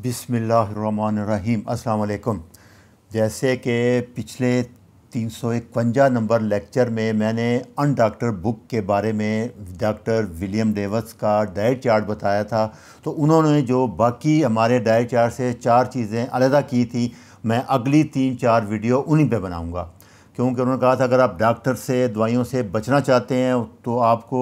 बिसमीम् अल्लाम जैसे कि पिछले तीन सौ इक्वंजा नंबर लेक्चर में मैंने अन डॉक्टर बुक के बारे में डॉक्टर विलियम डेवस का डाइट चार्ट बताया था तो उन्होंने जो बाकी हमारे डाइट चार्ट से चार चीज़ें अलहदा की थी मैं अगली तीन चार वीडियो उन्हीं पे बनाऊंगा क्योंकि उन्होंने कहा था अगर आप डॉक्टर से दवाइयों से बचना चाहते हैं तो आपको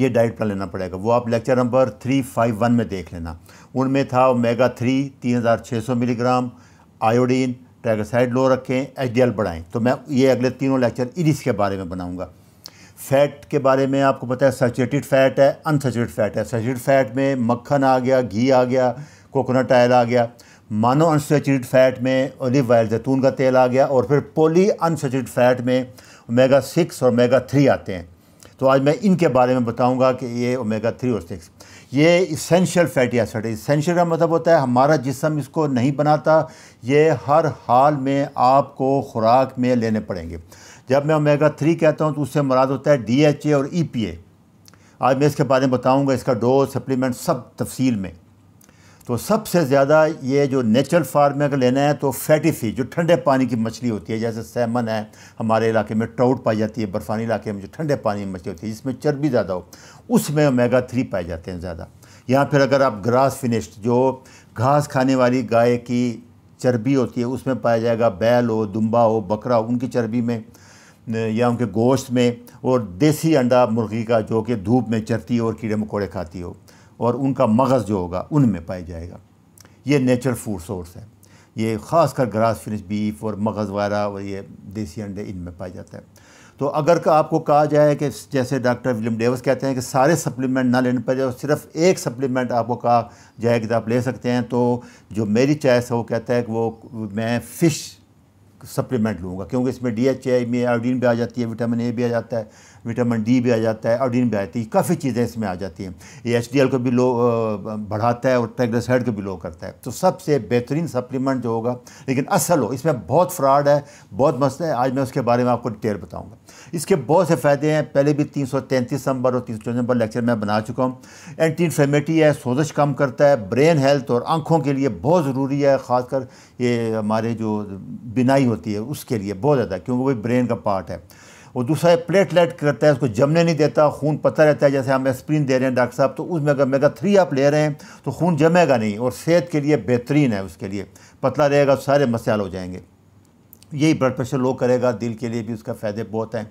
ये डाइट प्लान लेना पड़ेगा वो आप lecture number three five one में देख लेना उनमें था मेगा थ्री तीन हज़ार छः सौ मिलीग्राम आयोडीन ट्रैगोसाइड लो रखें एच डी एल बढ़ाएँ तो मैं ये अगले तीनों लेक्चर इडिस के बारे में बनाऊँगा फ़ैट के बारे में आपको पता है सचुरेटेड फ़ैट है अनसचुरेटेड फ़ैट है सचुरेटेड फ़ैट में मक्खन आ गया घी आ गया कोकोनट ऑयल आ गया मानो अनसेचुरेट फैट में ओलिव ऑयल जैतून का तेल आ गया और फिर पोली अनसेचुरेट फैट में ओमेगा सिक्स और ओमेगा थ्री आते हैं तो आज मैं इनके बारे में बताऊंगा कि ये ओमेगा थ्री और सिक्स ये इसेंशियल फैटी एसिड है इसेंशियल का मतलब होता है हमारा जिसम इसको नहीं बनाता ये हर हाल में आपको खुराक में लेने पड़ेंगे जब मैं ओमेगा थ्री कहता हूँ तो उससे मुराद होता है डी एच ए और ई पी ए आज मैं इसके बारे में बताऊँगा इसका डोज सप्लीमेंट सब तफसील में तो सबसे ज़्यादा ये जो नेचुरल फार्म में अगर लेना है तो फैटी फिश जो ठंडे पानी की मछली होती है जैसे सैमन है हमारे इलाके में ट्राउट पाई जाती है बर्फ़ानी इलाके में जो ठंडे पानी में मछली होती है जिसमें चर्बी ज़्यादा हो उसमें ओमेगा थ्री पाए जाते हैं ज़्यादा या फिर अगर आप ग्रास फिनिश्ड जो घास खाने वाली गाय की चर्बी होती है उसमें पाया जाएगा बैल हो दुम्बा हो बकरा हो उनकी चर्बी में या उनके गोश्त में और देसी अंडा मुर्गी का जो कि धूप में चरती हो और कीड़े मकोड़े खाती हो और उनका मગજ જો હોગા ઉનમે પાયા જાયેગા યે નેચર ફૂડ સોર્સ હે યે ખાસકર ગراس ફિનિશ બીફ ઓર મગજ વગેરા ઓર યે દેશી અંડે ઇનમે પાયા જાતા હે તો અગર આપકો કહા જાયે કે જૈસે ડૉક્ટર વિલિયમ ડેવિસ કહેતે હે કે سارے સપ્લિમેન્ટ ના લેન પેરે ઓર સિર્ફ એક સપ્લિમેન્ટ આપકો કહા જાયેગા ઉદાહરણ લે સકતે હે તો જો મેરી ચાઇસ હો કેતા હે કે વો મે ફિશ સપ્લિમેન્ટ લુંગા ક્યોકી ઇસમે ડીએચએ મે આયોડિન ભી આ જાતી હે વિટામિન એ ભી આ જાતા હે विटामिन डी भी आ जाता है ऑडिन भी आ जाती है काफ़ी चीज़ें इसमें आ जाती हैं ये एच को भी लो बढ़ाता है और ट्रेग्लिसराइड को भी लो करता है तो सबसे बेहतरीन सप्लीमेंट जो होगा लेकिन असल हो इसमें बहुत फ्रॉड है बहुत मस्त है आज मैं उसके बारे में आपको डिटेल बताऊँगा इसके बहुत से फ़ायदे हैं पहले भी तीन नंबर और तीन नंबर लेक्चर मैं बना चुका हूँ एंटी इन्फ्लेमेटी है सोजश कम करता है ब्रेन हेल्थ और आँखों के लिए बहुत ज़रूरी है ख़ासकर ये हमारे जो बिनाई होती है उसके लिए बहुत ज़्यादा क्योंकि वही ब्रेन का पार्ट है और दूसरा है प्लेटलेट करता है उसको जमने नहीं देता खून पता रहता है जैसे हम एस्प्रिन दे रहे हैं डॉक्टर साहब तो उसमें अगर मेगा थ्री आप ले रहे हैं तो खून जमेगा नहीं और सेहत के लिए बेहतरीन है उसके लिए पतला रहेगा सारे मसाल हो जाएंगे यही ब्लड प्रेशर लो करेगा दिल के लिए भी उसका फ़ायदे बहुत हैं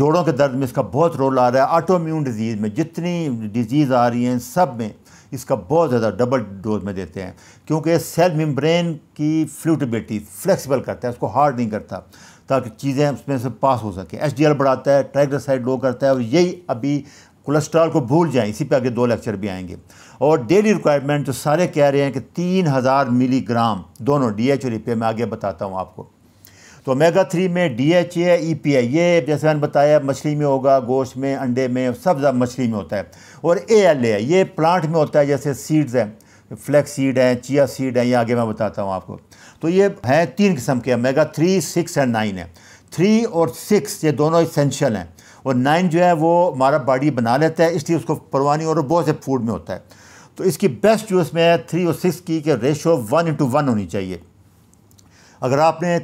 जोड़ों के दर्द में इसका बहुत रोल आ रहा है ऑटोम्यून डिजीज़ में जितनी डिजीज़ आ रही हैं सब में इसका बहुत ज़्यादा डबल डोज में देते हैं क्योंकि सेल मेम्ब्रेन की फ्लूटिबिलिटी फ्लेक्सिबल करता है उसको हार्ड नहीं करता ताकि चीज़ें उसमें से पास हो सकें एच बढ़ाता है ट्राइग्लिसराइड लो करता है और यही अभी कोलेस्ट्रॉल को भूल जाएं इसी पे आगे दो लेक्चर भी आएंगे और डेली रिक्वायरमेंट जो सारे कह रहे हैं कि तीन हज़ार मिलीग्राम दोनों डी एच और ई पी मैं आगे बताता हूँ आपको तो मेगा थ्री में D H A E P I ये जैसे मैंने बताया मछली में होगा गोश्त में अंडे में सब ज़्यादा मछली में होता है और ए एल ए ये प्लांट में होता है जैसे सीड्स हैं फ्लैक्स सीड हैं चिया सीड हैं ये आगे मैं बताता हूँ आपको तो ये हैं तीन किस्म के omega three six and nine है थ्री और सिक्स ये दोनों इसेंशियल हैं और नाइन जो है वो हमारा बॉडी बना लेता है इसलिए उसको परवानी और बहुत से फूड में होता है तो इसकी बेस्ट जो इसमें है थ्री और सिक्स की कि रेशो वन इंटू वन होनी चाहिए अगर आपने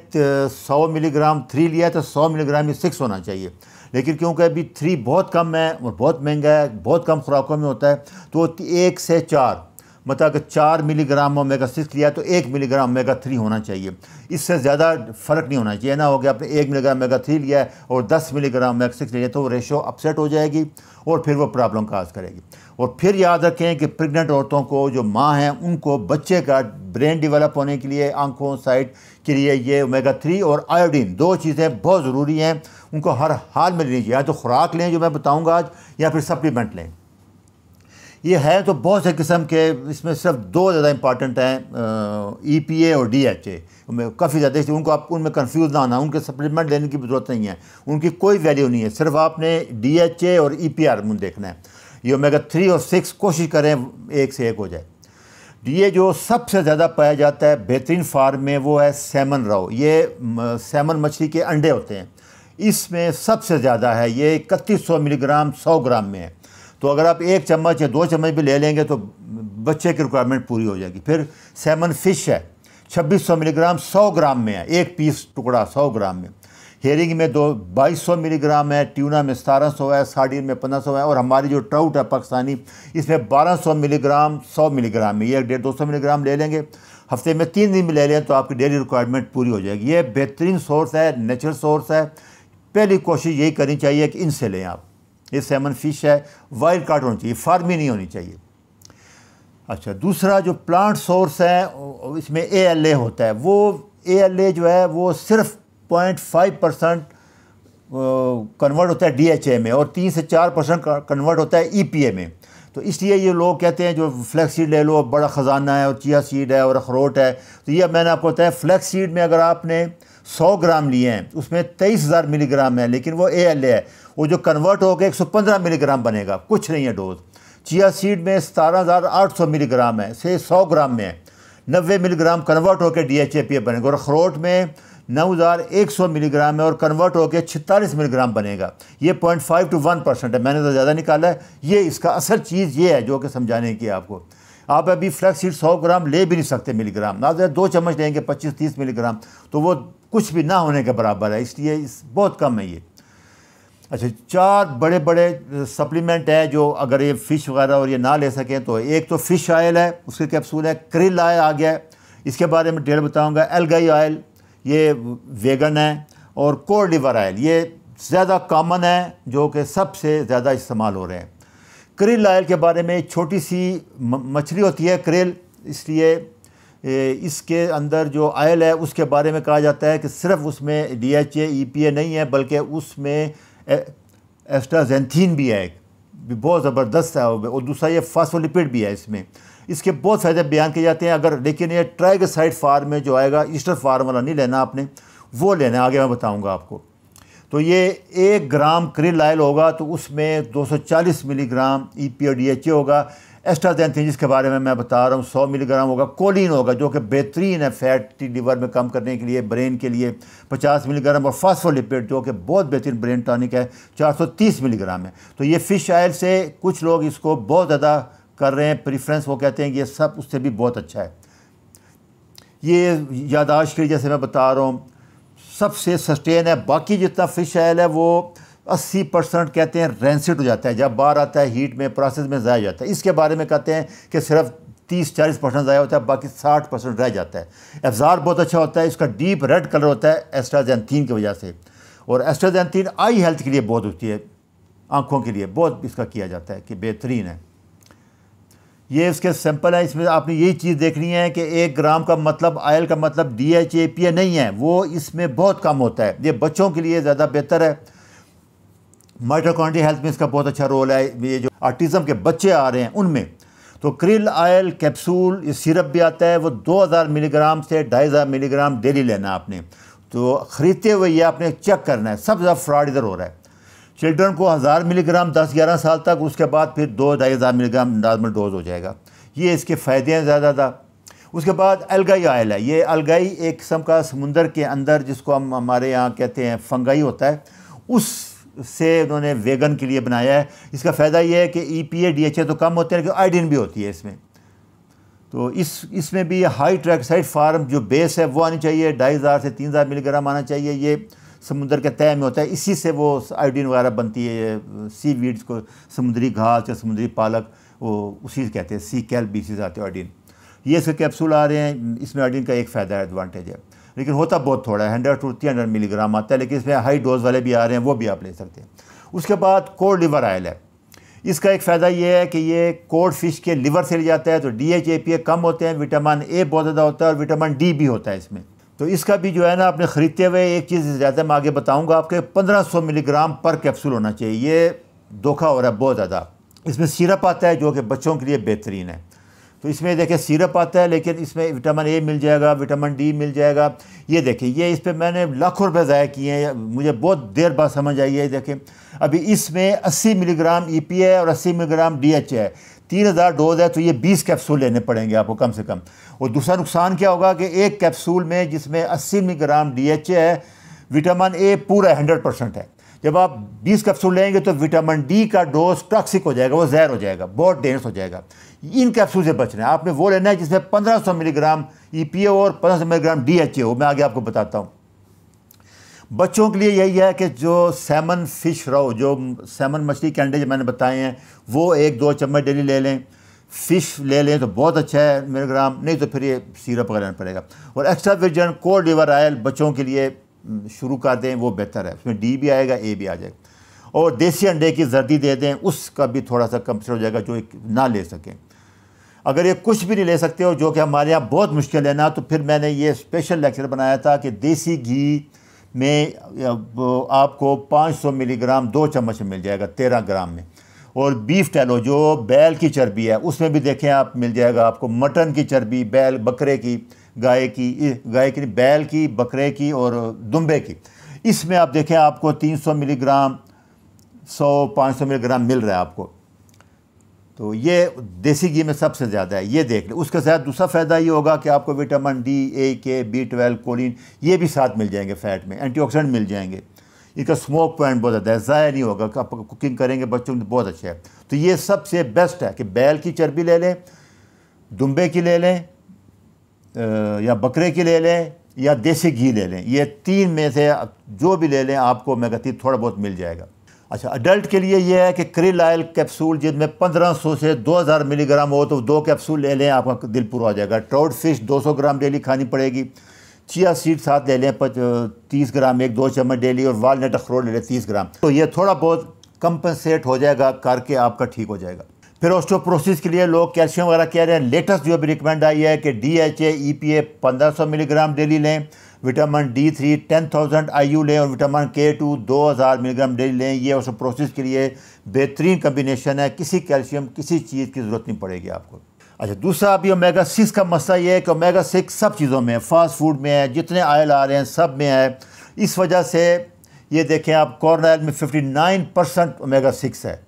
सौ मिलीग्राम थ्री लिया है तो सौ मिलीग्राम ये सिक्स होना चाहिए लेकिन क्योंकि अभी थ्री बहुत कम है और बहुत महंगा है बहुत कम खुराकों में होता है तो एक से चार मतलब अगर चार मिलीग्राम ओमेगा सिक्स लिया तो एक मिलीग्राम ओमेगा थ्री होना चाहिए इससे ज़्यादा फ़र्क नहीं होना चाहिए ना हो गया आपने एक मिलीग्राम ओमेगा थ्री लिया है और दस मिलीग्राम ओमेगा सिक्स लिया तो वो रेशो अपसेट हो जाएगी और फिर वो प्रॉब्लम काज करेगी और फिर याद रखें कि प्रेग्नेंट औरतों को जो माँ हैं उनको बच्चे का ब्रेन डिवेलप होने के लिए आंखों साइड के लिए ये ओमेगा थ्री और आयोडीन दो चीज़ें बहुत ज़रूरी हैं उनको हर हाल में लेनी चाहिए या तो खुराक लें जो मैं बताऊँगा आज या फिर सप्लीमेंट लें ये है तो बहुत से किस्म के इसमें सिर्फ दो ज़्यादा इंपॉर्टेंट हैं ई पी ए और डी एच ए काफ़ी ज़्यादा इसलिए उनको आप उनमें कंफ्यूज ना आना उनके सप्लीमेंट लेने की ज़रूरत नहीं है उनकी कोई वैल्यू नहीं है सिर्फ आपने डी एच ए और ई पी आर देखना है ये ओमेगा थ्री और सिक्स कोशिश करें एक से एक हो जाए ये जो सबसे ज़्यादा पाया जाता है बेहतरीन फार्म में वो है सैमन राव ये सैमन मछली के अंडे होते हैं इसमें सबसे ज़्यादा है ये इकतीस सौ मिलीग्राम सौ ग्राम में है तो अगर आप एक चम्मच या दो चम्मच भी ले लेंगे तो बच्चे की रिक्वायरमेंट पूरी हो जाएगी फिर सेमन फिश है 2600 मिलीग्राम 100 ग्राम में है एक पीस टुकड़ा 100 ग्राम में हेरिंग में दो सौ मिलीग्राम है ट्यूना में सौ है सार्डिन में सौ है और हमारी जो ट्राउट है पाकिस्तानी इसमें सौ मिलीग्राम सौ मिलीग्राम में ये एक डेढ़ दो मिलीग्राम ले लेंगे हफ्ते में तीन दिन में ले लें तो आपकी डेली रिक्वायरमेंट पूरी हो जाएगी ये बेहतरीन सोर्स है नेचुरल सोर्स है पहली कोशिश यही करनी चाहिए कि इनसे लें आप ये सेमन फिश है वाइल्ड कार्ड होनी चाहिए फार्मी नहीं होनी चाहिए अच्छा दूसरा जो प्लांट सोर्स है इसमें ए एल ए होता है वो ए एल ए जो है वो सिर्फ पॉइंट फाइव परसेंट कन्वर्ट होता है डी एच ए में और तीन से चार परसेंट कन्वर्ट होता है ई पी ए में तो इसलिए ये लोग कहते हैं जो फ्लैक्स सीड ले लो बड़ा ख़जाना है और चिया सीड है और अखरोट है तो ये मैंने आपको बताया फ्लैक्स सीड में अगर आपने सौ ग्राम लिए हैं उसमें तेईस हज़ार मिलीग्राम है लेकिन वो ए एल ए है वो जो कन्वर्ट होकर एक सौ पंद्रह मिलीग्राम बनेगा कुछ नहीं है डोज चिया सीड में सतारह हज़ार आठ सौ मिलीग्राम है से सौ ग्राम में है नबे मिलीग्राम कन्वर्ट होकर D H A P A बनेगा और अखरोट में नौ हज़ार एक सौ मिलीग्राम है और कन्वर्ट होकर छत्तालीस मिलीग्राम बनेगा ये point five two one percent है मैंने तो ज़्यादा निकाला है ये इसका असल चीज़ ये है जो कि समझाने की आपको आप अभी फ्लैक्सीड सौ ग्राम ले भी नहीं सकते मिलीग्राम ना तो दो चम्मच लेंगे पच्चीस तीस मिलीग्राम तो वो कुछ भी ना होने के बराबर है इसलिए इस बहुत कम है ये अच्छा चार बड़े बड़े सप्लीमेंट है जो अगर ये फ़िश वगैरह और ये ना ले सकें तो एक तो फ़िश आयल है उसके कैप्सूल है क्रिल आयल आ गया है इसके बारे में डिटेल बताऊँगा एलगई आयल ये वेगन है और कोर लिवर आयल ये ज़्यादा कॉमन है जो कि सबसे ज़्यादा इस्तेमाल हो रहे हैं क्रिल आयल के बारे में छोटी सी मछली होती है क्रिल इसलिए इसके अंदर जो आयल है उसके बारे में कहा जाता है कि सिर्फ उसमें D H A E P A नहीं है बल्कि उसमें एस्ट्राजेंथीन भी है भी बहुत ज़बरदस्त है और दूसरा ये फास्फोलिपिड भी है इसमें इसके बहुत फ़ायदे बयान किए जाते हैं अगर लेकिन ये ट्राइगसाइड फार्म में जो आएगा ईस्टर फार्म वाला नहीं लेना आपने वो लेना है आगे मैं बताऊँगा आपको तो ये एक ग्राम क्रिल आयल होगा तो उसमें चालीस milligram E P O D H A होगा एस्ट्राजेंथिन जिसके बारे में मैं बता रहा हूँ सौ मिलीग्राम होगा कोलिन होगा जो कि बेहतरीन है फैटी लीवर में कम करने के लिए ब्रेन के लिए पचास मिलीग्राम और फास्फोलिपिड जो कि बहुत बेहतरीन ब्रेन टॉनिक है चार सौ तीस मिलीग्राम है तो ये फ़िश आयल से कुछ लोग इसको बहुत ज़्यादा कर रहे हैं प्रीफ्रेंस वो कहते हैं कि ये सब उससे भी बहुत अच्छा है ये यादाश्त के लिए जैसे मैं बता रहा हूँ सबसे सस्टेन है बाकी जितना फ़िश आयल है वो अस्सी परसेंट कहते हैं रेंसिट हो जाता है जब बाहर आता है हीट में प्रोसेस में ज़ाया जाता है इसके बारे में कहते हैं कि सिर्फ तीस चालीस परसेंट ज़ाया होता है बाकी साठ परसेंट रह जाता है एफजार बहुत अच्छा होता है इसका डीप रेड कलर होता है एस्ट्राजैनथीन की वजह से और एस्ट्राजैनथीन आई हेल्थ के लिए बहुत होती है आँखों के लिए बहुत इसका किया जाता है कि बेहतरीन है ये उसके सैंपल हैं इसमें आपने यही चीज़ देखनी है कि एक ग्राम का मतलब आयल का मतलब D H A P A नहीं है वो इसमें बहुत कम होता है ये बच्चों के लिए ज़्यादा बेहतर है माइटोकॉन्ड्रिया हेल्थ में इसका बहुत अच्छा रोल है ये जो आर्टिज़म के बच्चे आ रहे हैं उनमें तो क्रिल आयल कैप्सूल ये सिरप भी आता है वो 2000 मिलीग्राम से ढाई हज़ार मिलीग्राम डेली लेना आपने तो ख़रीदते हुए ये आपने चेक करना है सब ज़्यादा फ्रॉड इधर हो रहा है चिल्ड्रन को हज़ार मिलीग्राम दस ग्यारह साल तक उसके बाद फिर दो ढाई हज़ार मिलीग्राम नॉर्मल डोज हो जाएगा ये इसके फ़ायदे हैं ज़्यादा ज़्यादा उसके बाद अलगई आयल है ये अलगई एक किस्म का समुंदर के अंदर जिसको हम हमारे यहाँ कहते हैं फंगाई होता है उस से उन्होंने वेगन के लिए बनाया है इसका फ़ायदा यह है कि E P A D H A तो कम होते हैं लेकिन आयोडीन भी होती है इसमें तो इस इसमें भी हाई ट्रैक्साइड फार्म जो बेस है वो आनी चाहिए ढाई हज़ार से तीन हज़ार मिलीग्राम आना चाहिए ये समुद्र के तय में होता है इसी से वो आयोडीन वगैरह बनती है सी वीड्स को समुद्री घास या समुद्री पालक वो उसी कहते हैं सी कैल बीसीज आते हैं आयोडीन ये इसके कैप्सूल आ रहे हैं इसमें आयोडीन का एक फ़ायदा है एडवांटेज है लेकिन होता बहुत थोड़ा है hundred two three hundred milligram आता है लेकिन इसमें हाई डोज वाले भी आ रहे हैं वो भी आप ले सकते हैं उसके बाद कोड लिवर आयल है इसका एक फ़ायदा ये है कि ये कोड फिश के लिवर से ले जाता है तो D H A P A कम होते हैं विटामिन ए बहुत ज़्यादा होता है और विटामिन डी भी होता है इसमें तो इसका भी जो है ना आपने ख़रीदते हुए एक चीज़ ज़्यादा मैं आगे बताऊँगा आपके पंद्रह सौ मिलीग्राम पर कैप्सूल होना चाहिए ये धोखा हो रहा है बहुत ज़्यादा इसमें सिरप आता है जो कि बच्चों के लिए बेहतरीन है तो इसमें देखिए सिरप आता है लेकिन इसमें विटामिन ए मिल जाएगा विटामिन डी मिल जाएगा ये देखिए ये इस पर मैंने लाखों रुपए ज़ाय किए हैं मुझे बहुत देर बाद समझ आई है देखें अभी इसमें 80 मिलीग्राम ई e पी है और 80 मिलीग्राम डी एच है तीन हज़ार डोज है तो ये बीस कैप्सूल लेने पड़ेंगे आपको कम से कम और दूसरा नुकसान क्या होगा कि एक कैप्सूल में जिसमें अस्सी मिलीग्राम डी एच है विटामिन ए पूरा हंड्रेड परसेंट है जब आप 20 कैप्सूल लेंगे तो विटामिन डी का डोज टॉक्सिक हो जाएगा वो जहर हो जाएगा बहुत डेंस हो जाएगा इन कैप्सूल से बचना है आपने वो लेना है जिसमें 1500 मिलीग्राम ई और 1500 मिलीग्राम डी एच ए हो मैं आगे आपको बताता हूँ बच्चों के लिए यही है कि जो सैमन फिश रो जो सैमन मछली के अंडे जो मैंने बताए हैं वो एक दो चम्मच डेली ले लें फ़िश ले लें तो बहुत अच्छा है मिलीग्राम नहीं तो फिर ये सीरप वगैरह पड़ेगा और extra virgin cold liver oil बच्चों के लिए शुरू कर दें वो बेहतर है उसमें डी भी आएगा ए भी आ जाएगा और देसी अंडे की जर्दी दे दें उसका भी थोड़ा सा कम हो जाएगा जो एक ना ले सकें अगर ये कुछ भी नहीं ले सकते हो जो कि हमारे यहाँ बहुत मुश्किल है ना तो फिर मैंने ये स्पेशल लेक्चर बनाया था कि देसी घी में आपको 500 मिलीग्राम दो चम्मच मिल जाएगा 13 ग्राम में और बीफ टैलो जो बैल की चर्बी है उसमें भी देखें आप मिल जाएगा आपको मटन की चर्बी बैल बकरे की गाय की गाय की बैल की बकरे की और दुम्बे की इसमें आप देखें आपको तीन मिलीग्राम सौ पाँच मिलीग्राम मिल रहा है आपको तो ये देसी घी में सबसे ज़्यादा है ये देख लें उसके साथ दूसरा फ़ायदा ये होगा कि आपको विटामिन डी ए के बी ट्वेल्व कोलिन ये भी साथ मिल जाएंगे फ़ैट में एंटीऑक्सीडेंट मिल जाएंगे इनका स्मोक पॉइंट बहुत ज़्यादा है ज़ाया नहीं होगा आप कुकिंग करेंगे बच्चों में बहुत अच्छा है तो ये सबसे बेस्ट है कि बैल की चर्बी ले लें दुम्बे की ले लें या बकरे की ले लें या देसी घी ले लें ये तीन में से जो भी ले लें आपको मैं कहती थोड़ा बहुत मिल जाएगा अच्छा अडल्ट के लिए यह है कि क्रिल आयल कैप्सूल जिसमें 1500 से 2000 मिलीग्राम हो तो दो कैप्सूल ले लें आपका दिल पूरा हो जाएगा ट्राउट फिश 200 ग्राम डेली खानी पड़ेगी चिया सीड साथ ले लें तीस ग्राम एक दो चम्मच डेली और वालनट अखरोट ले लें तीस ग्राम तो ये थोड़ा बहुत कंपनसेट हो जाएगा करके आपका ठीक हो जाएगा फिर ऑस्टोप्रोसिस के लिए लोग कैल्शियम वगैरह कह रहे हैं लेटेस्ट जो भी रिकमेंड आई है कि D H A E P A पंद्रह सौ मिलीग्राम डेली लें vitamin D three ten thousand I U लें और विटामिन के टू दो हज़ार मिलीग्राम डेली लें ये उस प्रोसेस के लिए बेहतरीन कम्बिनेशन है किसी कैल्शियम किसी चीज़ की ज़रूरत नहीं पड़ेगी आपको अच्छा दूसरा अभी ओमेगा सिक्स का मसला ये है कि ओमेगा सिक्स सब चीज़ों में है फास्ट फूड में है जितने आयल आ रहे हैं सब में है इस वजह से ये देखें आप कॉर्न आयल में fifty nine percent omega six है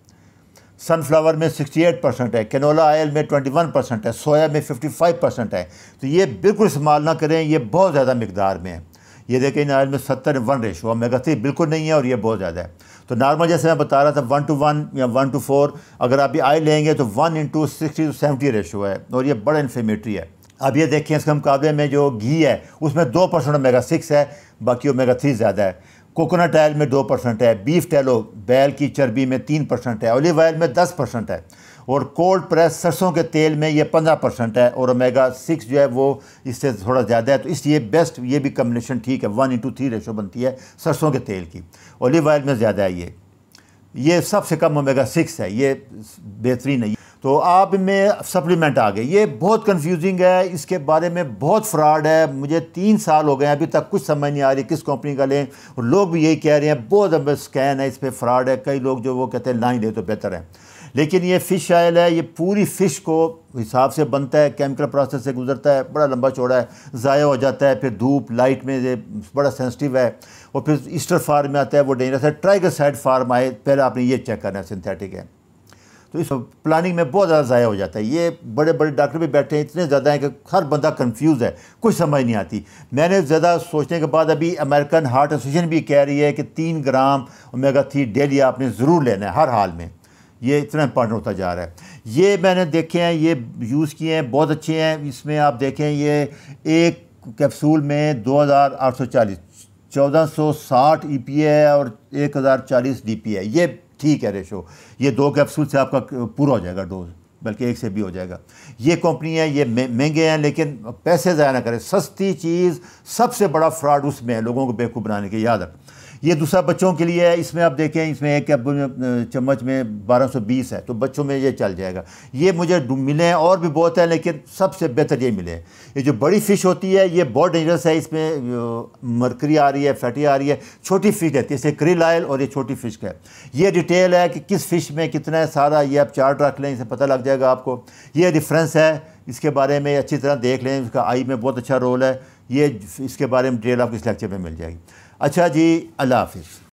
सनफ्लावर में 68 परसेंट है कैनोला आयल में 21 परसेंट है सोया में 55 परसेंट है तो ये बिल्कुल इस्तेमाल ना करें ये बहुत ज़्यादा मकदार में है ये देखें इन आयल में सत्तर वन रेशो मेगा थ्री बिल्कुल नहीं है और ये बहुत ज़्यादा है तो नॉर्मल जैसे मैं बता रहा था वन टू वन या वन टू फोर अगर आप ये आयल लेंगे तो one into sixty two seventy ratio है और ये बड़ा इन्फ्लेमेटरी है अब ये देखें इसके मुकाबले में जो घी है उसमें दो परसेंट मेगा सिक्स है बाकी वो मेगा थ्री ज़्यादा है कोकोनट ऑयल में दो परसेंट है बीफ टैलो बैल की चर्बी में तीन परसेंट है ओलिव ऑयल में दस परसेंट है और कोल्ड प्रेस सरसों के तेल में ये पंद्रह परसेंट है और ओमेगा सिक्स जो है वो इससे थोड़ा ज़्यादा है तो इसलिए बेस्ट ये भी कम्बिनेशन ठीक है वन इंटू थ्री रेशो बनती है सरसों के तेल की ओलिव ऑयल में ज़्यादा है ये ये सबसे कम ओमेगा सिक्स है ये बेहतरीन है तो आप में सप्लीमेंट आ गए ये बहुत कंफ्यूजिंग है इसके बारे में बहुत फ्रॉड है मुझे तीन साल हो गए हैं अभी तक कुछ समझ नहीं आ रही किस कंपनी का लें और लोग भी यही कह रहे हैं बहुत स्कैन है इस पर फ्रॉड है कई लोग जो वो कहते हैं ना ही ले तो बेहतर है लेकिन ये फ़िश आयल है ये पूरी फ़िश को हिसाब से बनता है केमिकल प्रोसेस से गुजरता है बड़ा लंबा चौड़ा है ज़ाया हो जाता है फिर धूप लाइट में ये बड़ा सेंसिटिव है और फिर ईस्टर फार्म में आता है वो डेंजरस है ट्राइगर साइड फार्म आए पहले आपने ये चेक करना है सिंथेटिक है तो इस प्लानिंग में बहुत ज़्यादा ज़ाया हो जाता है ये बड़े बड़े डॉक्टर भी बैठे हैं इतने ज़्यादा हैं कि हर बंदा कंफ्यूज है कुछ समझ नहीं आती मैंने ज़्यादा सोचने के बाद अभी अमेरिकन हार्ट एसोसिएशन भी कह रही है कि तीन ग्राम ओमेगा थ्री डेली आपने ज़रूर लेना है हर हाल में ये इतना इंपॉर्टेंट होता जा रहा है ये मैंने देखे हैं ये यूज़ किए हैं बहुत अच्छे हैं इसमें आप देखें ये एक कैप्सूल में दो हज़ार आठ सौ सौ चालीस चौदह साठ ई e पी है और एक हज़ार चालीस डी पी है ये ठीक है रेशो ये दो कैप्सूल से आपका पूरा हो जाएगा डोज बल्कि एक से भी हो जाएगा ये कंपनी है ये महंगे हैं लेकिन पैसे ज़ाया ना करें सस्ती चीज़ सबसे बड़ा फ्रॉड उसमें है लोगों को बेवकूफ़ बनाने के याद रख ये दूसरा बच्चों के लिए है इसमें आप देखें इसमें एक चम्मच में 1220 है तो बच्चों में ये चल जाएगा ये मुझे मिले और भी बहुत है लेकिन सबसे बेहतर ये मिले ये जो बड़ी फ़िश होती है ये बहुत डेंजरस है इसमें मरकरी आ रही है फैटी आ रही है छोटी फ़िश रहती है जैसे क्रिल ऑयल और ये छोटी फ़िश का है ये डिटेल है कि किस फ़िश में कितना है सारा ये आप चार्ट रख लें इसे पता लग जाएगा आपको ये डिफ्रेंस है इसके बारे में अच्छी तरह देख लें इसका आई में बहुत अच्छा रोल है ये इसके बारे में डिटेल आपको इस लेक्चर में मिल जाएगी اچھا جی اللہ حافظ